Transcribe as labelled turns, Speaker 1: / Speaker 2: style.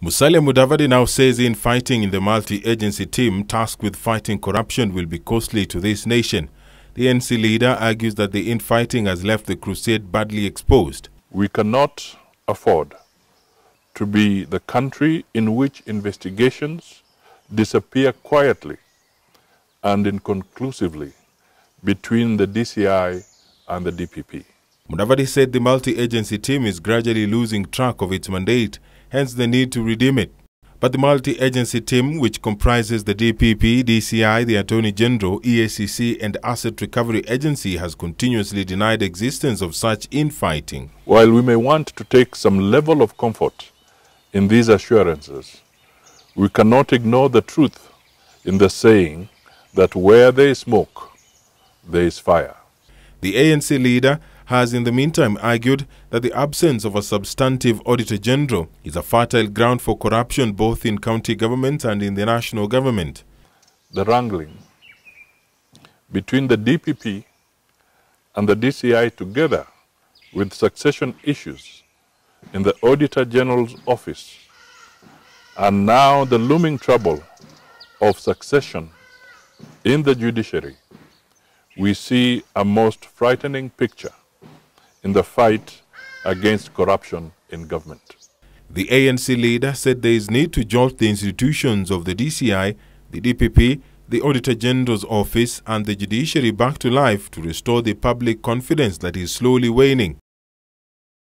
Speaker 1: Musalia Mudavadi now says in fighting in the multi-agency team tasked with fighting corruption will be costly to this nation. The NC leader argues that the infighting has left
Speaker 2: the crusade badly exposed. We cannot afford to be the country in which investigations disappear quietly and inconclusively between the DCI and the DPP.
Speaker 1: Mudavadi said the multi-agency team is gradually losing track of its mandate hence the need to redeem it. But the multi-agency team, which comprises the DPP, DCI, the Attorney General, EACC and Asset Recovery Agency has continuously denied existence of such infighting.
Speaker 2: While we may want to take some level of comfort in these assurances, we cannot ignore the truth in the saying that where there is smoke, there is fire. The ANC leader,
Speaker 1: has in the meantime argued that the absence of a substantive Auditor General is a fertile ground for corruption both in county governments and in the national government. The wrangling
Speaker 2: between the DPP and the DCI together with succession issues in the Auditor General's office and now the looming trouble of succession in the judiciary, we see a most frightening picture in the fight against corruption in government. The ANC
Speaker 1: leader said there is need to jolt the institutions of the DCI, the DPP, the Auditor General's Office and the judiciary back to life to restore the public confidence that is slowly waning.